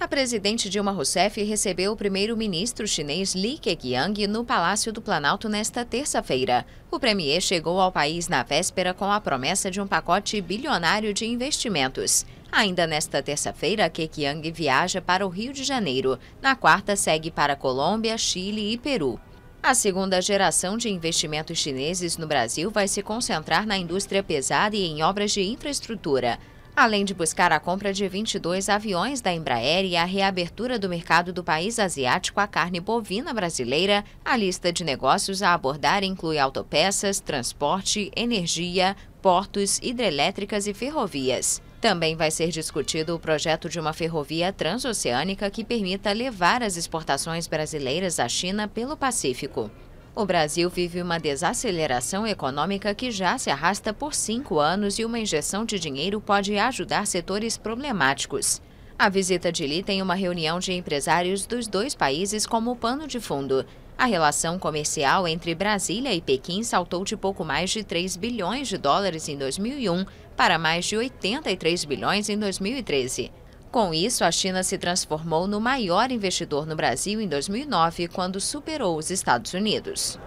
A presidente Dilma Rousseff recebeu o primeiro-ministro chinês Li Keqiang no Palácio do Planalto nesta terça-feira. O premier chegou ao país na véspera com a promessa de um pacote bilionário de investimentos. Ainda nesta terça-feira, Keqiang viaja para o Rio de Janeiro. Na quarta, segue para Colômbia, Chile e Peru. A segunda geração de investimentos chineses no Brasil vai se concentrar na indústria pesada e em obras de infraestrutura além de buscar a compra de 22 aviões da Embraer e a reabertura do mercado do país asiático à carne bovina brasileira, a lista de negócios a abordar inclui autopeças, transporte, energia, portos, hidrelétricas e ferrovias. Também vai ser discutido o projeto de uma ferrovia transoceânica que permita levar as exportações brasileiras à China pelo Pacífico. O Brasil vive uma desaceleração econômica que já se arrasta por cinco anos e uma injeção de dinheiro pode ajudar setores problemáticos. A visita de Lee tem uma reunião de empresários dos dois países como pano de fundo. A relação comercial entre Brasília e Pequim saltou de pouco mais de 3 bilhões de dólares em 2001 para mais de 83 bilhões em 2013. Com isso, a China se transformou no maior investidor no Brasil em 2009, quando superou os Estados Unidos.